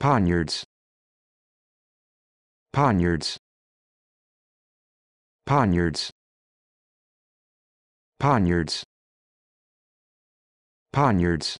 Poniards. Poniards. Poniards. Poniards. Poniards.